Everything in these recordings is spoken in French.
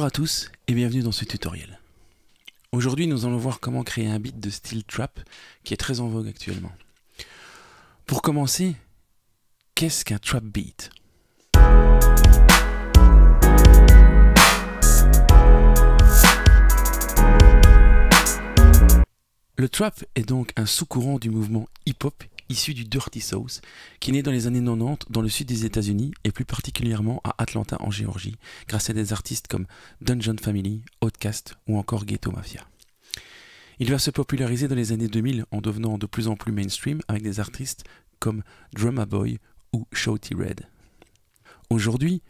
Bonjour à tous et bienvenue dans ce tutoriel. Aujourd'hui nous allons voir comment créer un beat de style trap qui est très en vogue actuellement. Pour commencer, qu'est-ce qu'un trap beat Le trap est donc un sous-courant du mouvement hip-hop issu du Dirty Sauce, qui naît dans les années 90 dans le sud des États-Unis et plus particulièrement à Atlanta en Géorgie, grâce à des artistes comme Dungeon Family, Outcast ou encore Ghetto Mafia. Il va se populariser dans les années 2000 en devenant de plus en plus mainstream avec des artistes comme Drummer Boy ou Shouty Red. Aujourd'hui,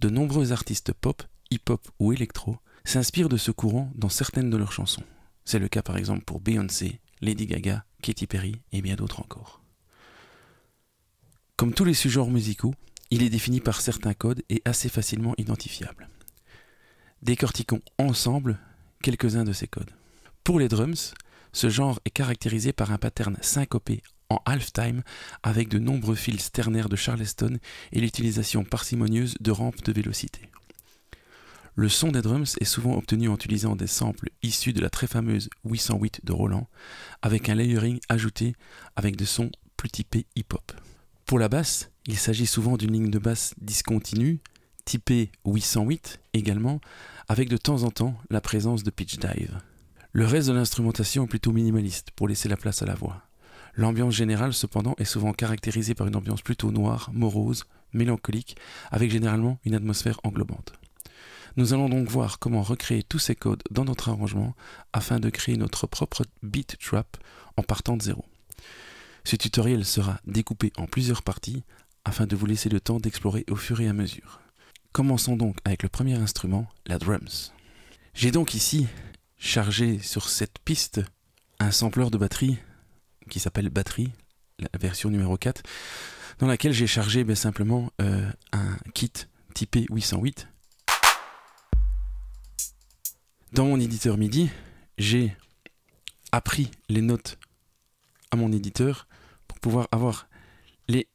de nombreux artistes pop, hip-hop ou électro s'inspirent de ce courant dans certaines de leurs chansons. C'est le cas par exemple pour Beyoncé, Lady Gaga, Katy Perry et bien d'autres encore. Comme tous les sous-genres musicaux, il est défini par certains codes et assez facilement identifiable. Décortiquons ensemble quelques-uns de ces codes. Pour les drums, ce genre est caractérisé par un pattern syncopé en half-time avec de nombreux fils ternaires de Charleston et l'utilisation parcimonieuse de rampes de vélocité. Le son des drums est souvent obtenu en utilisant des samples issus de la très fameuse 808 de Roland, avec un layering ajouté avec des sons plus typés hip-hop. Pour la basse, il s'agit souvent d'une ligne de basse discontinue, typée 808 également, avec de temps en temps la présence de pitch dive. Le reste de l'instrumentation est plutôt minimaliste pour laisser la place à la voix. L'ambiance générale cependant est souvent caractérisée par une ambiance plutôt noire, morose, mélancolique, avec généralement une atmosphère englobante. Nous allons donc voir comment recréer tous ces codes dans notre arrangement afin de créer notre propre beat trap en partant de zéro. Ce tutoriel sera découpé en plusieurs parties afin de vous laisser le temps d'explorer au fur et à mesure. Commençons donc avec le premier instrument, la drums. J'ai donc ici chargé sur cette piste un sampleur de batterie qui s'appelle batterie, la version numéro 4, dans laquelle j'ai chargé ben, simplement euh, un kit typé 808. Dans mon éditeur MIDI, j'ai appris les notes à mon éditeur pouvoir avoir les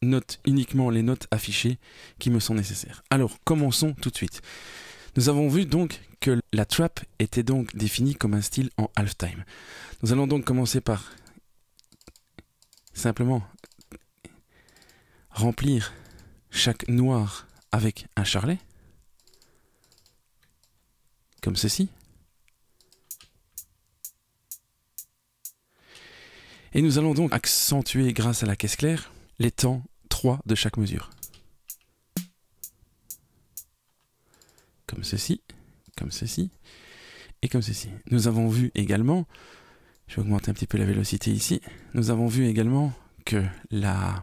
notes, uniquement les notes affichées qui me sont nécessaires. Alors, commençons tout de suite. Nous avons vu donc que la trap était donc définie comme un style en half-time. Nous allons donc commencer par simplement remplir chaque noir avec un charlet, comme ceci. Et nous allons donc accentuer, grâce à la caisse claire, les temps 3 de chaque mesure. Comme ceci, comme ceci, et comme ceci. Nous avons vu également, je vais augmenter un petit peu la vélocité ici, nous avons vu également que la,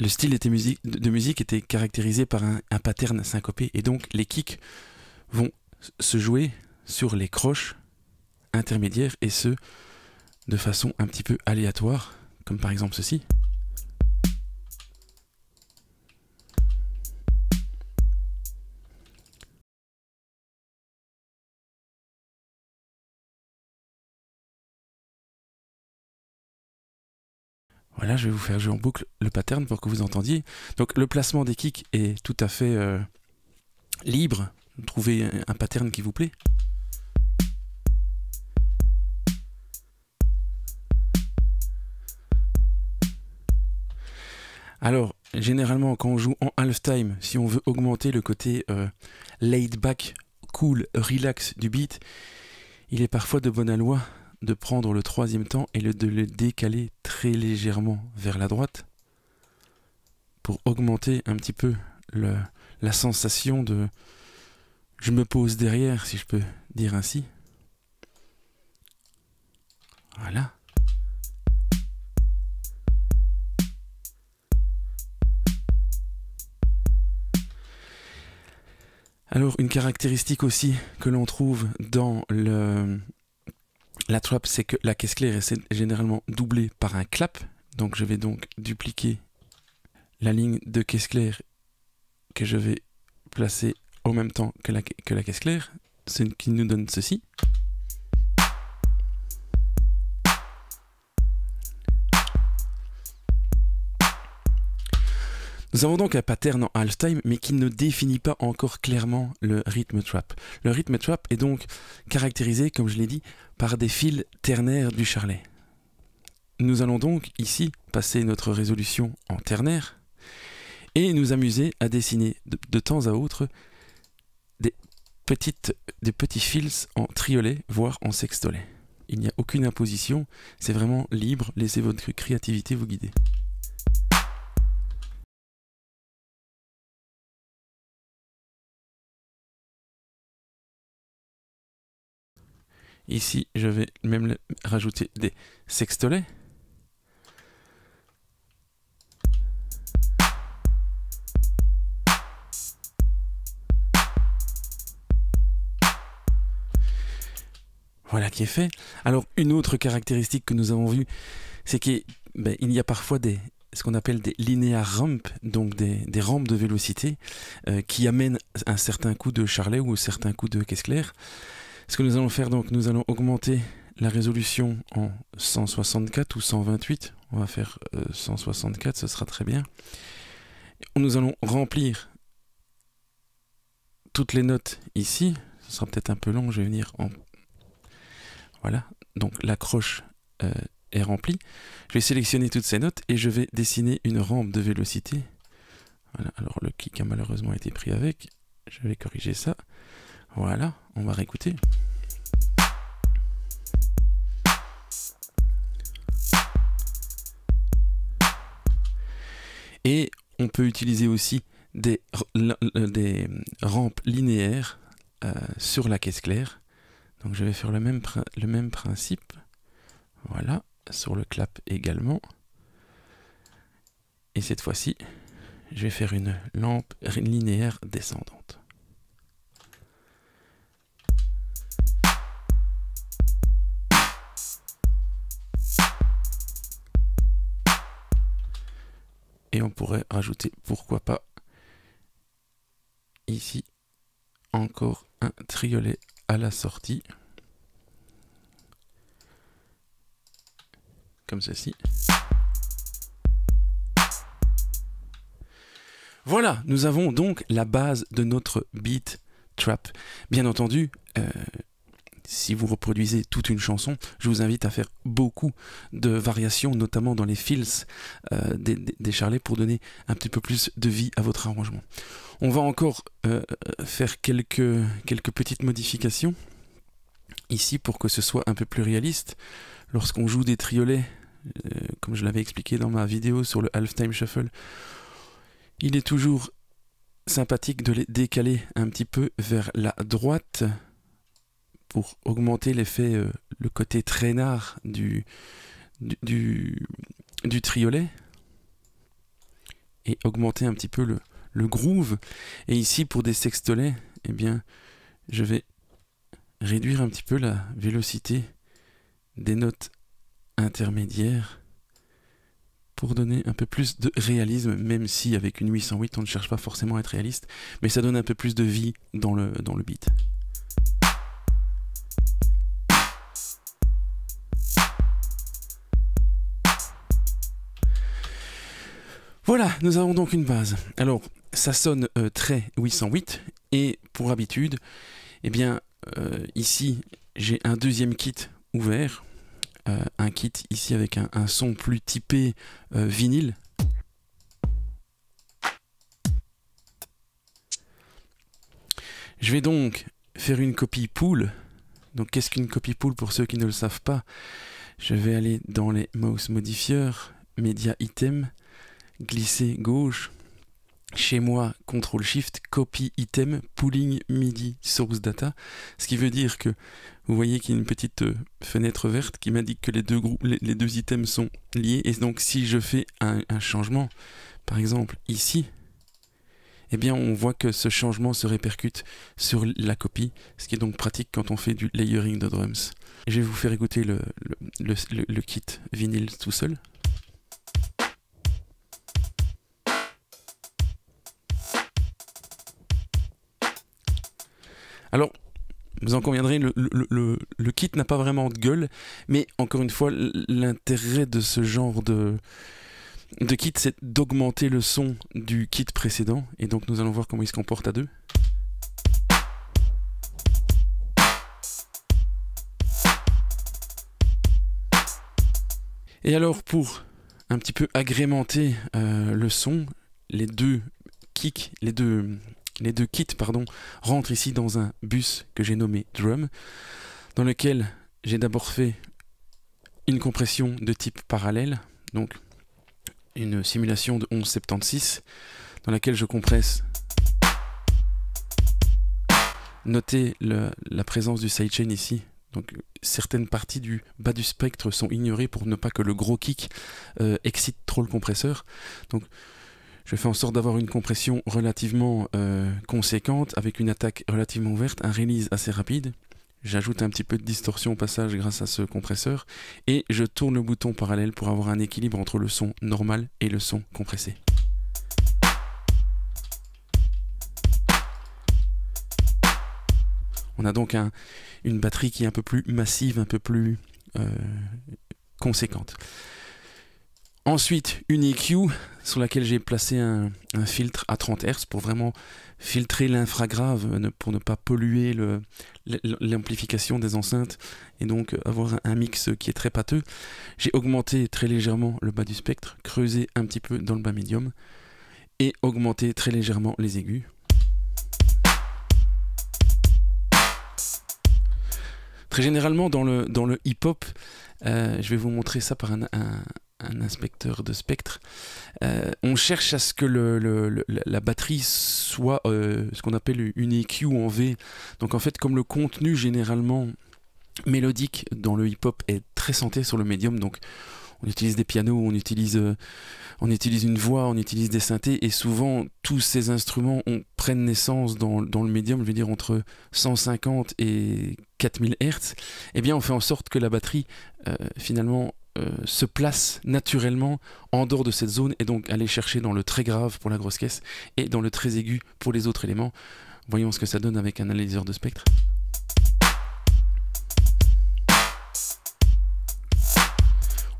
le style de musique était caractérisé par un, un, pattern syncopé, et donc les kicks vont se jouer sur les croches intermédiaires, et ce, de façon un petit peu aléatoire, comme par exemple ceci. Voilà, je vais vous faire jouer en boucle le pattern pour que vous entendiez. Donc le placement des kicks est tout à fait euh, libre. Trouvez un pattern qui vous plaît. Alors, généralement, quand on joue en half-time, si on veut augmenter le côté euh, laid back, cool, relax du beat, il est parfois de bonne loi de prendre le troisième temps et de le décaler très légèrement vers la droite pour augmenter un petit peu la sensation de je me pose derrière, si je peux dire ainsi. Voilà. Alors une caractéristique aussi que l'on trouve dans la trappe, c'est que la caisse claire est généralement doublée par un clap. Donc je vais donc dupliquer la ligne de caisse claire que je vais placer en même temps que la caisse claire, ce qui nous donne ceci. Nous avons donc un pattern en halftime, mais qui ne définit pas encore clairement le rythme trap. Le rythme trap est donc caractérisé, comme je l'ai dit, par des fils ternaires du charlet. Nous allons donc ici passer notre résolution en ternaire et nous amuser à dessiner de, temps à autre des, petites, des petits fils en triolet, voire en sextolet. Il n'y a aucune imposition, c'est vraiment libre, laissez votre créativité vous guider. Ici, je vais même rajouter des sextolets. Voilà qui est fait. Alors une autre caractéristique que nous avons vue, c'est qu'il ben, y a parfois des, ce qu'on appelle des linéaires rampes, donc des, rampes de vélocité, euh, qui amènent un certain coup de charlet ou un certain coup de caisse claire. Ce que nous allons faire donc, nous allons augmenter la résolution en 164 ou 128. On va faire 164, euh, ce sera très bien. Nous allons remplir toutes les notes ici. Ce sera peut-être un peu long, je vais venir en... Voilà, donc l'accroche euh, est remplie. Je vais sélectionner toutes ces notes et je vais dessiner une rampe de vélocité. Voilà, alors le kick a malheureusement été pris avec. Je vais corriger ça. Voilà, on va réécouter. Et on peut utiliser aussi des, rampes linéaires euh, sur la caisse claire. Donc je vais faire le même, le même principe. Voilà, sur le clap également. Et cette fois-ci, je vais faire une lampe linéaire descendante. et on pourrait rajouter pourquoi pas ici encore un triolet à la sortie comme ceci voilà nous avons donc la base de notre beat trap bien entendu euh, si vous reproduisez toute une chanson, je vous invite à faire beaucoup de variations, notamment dans les fills euh, des, charlets, pour donner un petit peu plus de vie à votre arrangement. On va encore euh, euh, faire quelques, quelques petites modifications ici pour que ce soit un peu plus réaliste. Lorsqu'on joue des triolets, comme je l'avais expliqué dans ma vidéo sur le Half Time Shuffle, il est toujours sympathique de les décaler un petit peu vers la droite pour augmenter l'effet, euh, le côté traînard du, triolet et augmenter un petit peu le, groove. Et ici, pour des sextolets, eh bien, je vais réduire un petit peu la vélocité des notes intermédiaires pour donner un peu plus de réalisme, même si avec une 808 on ne cherche pas forcément à être réaliste, mais ça donne un peu plus de vie dans le, dans le beat. Voilà, nous avons donc une base. Alors, ça sonne euh, très 808, et pour habitude, eh bien, euh, ici, j'ai un deuxième kit ouvert, euh, un kit ici avec un, son plus typé vinyle. Je vais donc faire une copie pool. Donc qu'est-ce qu'une copie pool pour ceux qui ne le savent pas Je vais aller dans les mouse modifieurs, media item, glisser gauche. Chez moi, CTRL SHIFT, copy item, pooling MIDI source data. Ce qui veut dire que vous voyez qu'il y a une petite euh, fenêtre verte qui m'indique que les deux, groupes, les, deux items sont liés. Et donc si je fais un, changement, par exemple ici, eh bien on voit que ce changement se répercute sur la copie, ce qui est donc pratique quand on fait du layering de drums. je vais vous faire écouter le kit vinyle tout seul. Alors, vous en conviendrez, le, kit n'a pas vraiment de gueule, mais encore une fois, l'intérêt de ce genre de, de kit, c'est d'augmenter le son du kit précédent, et donc nous allons voir comment il se comporte à deux. Et alors pour un petit peu agrémenter euh, le son, les deux kicks, les deux les deux kits pardon, rentrent ici dans un bus que j'ai nommé Drum, dans lequel j'ai d'abord fait une compression de type parallèle, donc une simulation de 1176, dans laquelle je compresse. Notez la présence du sidechain ici. Donc certaines parties du bas du spectre sont ignorées pour ne pas que le gros kick euh, excite trop le compresseur. Donc je fais en sorte d'avoir une compression relativement euh, conséquente, avec une attaque relativement ouverte, un release assez rapide. J'ajoute un petit peu de distorsion au passage grâce à ce compresseur, et je tourne le bouton parallèle pour avoir un équilibre entre le son normal et le son compressé. On a donc une batterie qui est un peu plus massive, un peu plus euh, conséquente. Ensuite, une EQ sur laquelle j'ai placé un, filtre à 30 Hz pour vraiment filtrer l'infragrave, euh, pour ne pas polluer l'amplification des enceintes et donc euh, avoir un mix qui est très pâteux. J'ai augmenté très légèrement le bas du spectre, creusé un petit peu dans le bas médium et augmenté très légèrement les aigus. Très généralement dans le, dans le hip-hop, euh, je vais vous montrer ça par un un inspecteur de spectre, euh, on cherche à ce que la batterie soit euh, ce qu'on appelle une EQ en V. Donc en fait, comme le contenu généralement mélodique dans le hip-hop est très centré sur le médium, donc on utilise des pianos, on utilise, euh, on utilise une voix, on utilise des synthés, et souvent tous ces instruments prennent naissance dans, le médium, je veux dire entre 150 et 4000 Hz. eh bien on fait en sorte que la batterie finalement euh, se place naturellement en dehors de cette zone et donc aller chercher dans le très grave pour la grosse caisse et dans le très aigu pour les autres éléments. Voyons ce que ça donne avec un analyseur de spectre.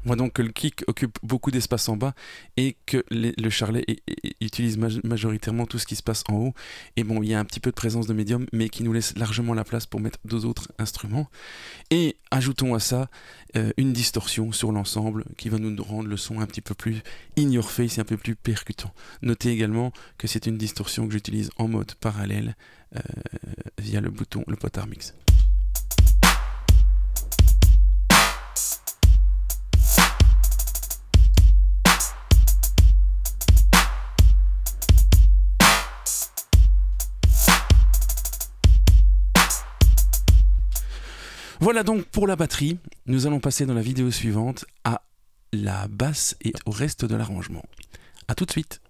On voit donc que le kick occupe beaucoup d'espace en bas et que le charlet utilise majoritairement tout ce qui se passe en haut. Et bon, il y a un petit peu de présence de médium, mais qui nous laisse largement la place pour mettre d'autres autres instruments. Et ajoutons à ça euh, une distorsion sur l'ensemble qui va nous rendre le son un petit peu plus in your face et un peu plus percutant. Notez également que c'est une distorsion que j'utilise en mode parallèle euh, via le bouton, le potard mix. Voilà donc pour la batterie. Nous allons passer dans la vidéo suivante à la basse et au reste de l'arrangement. A tout de suite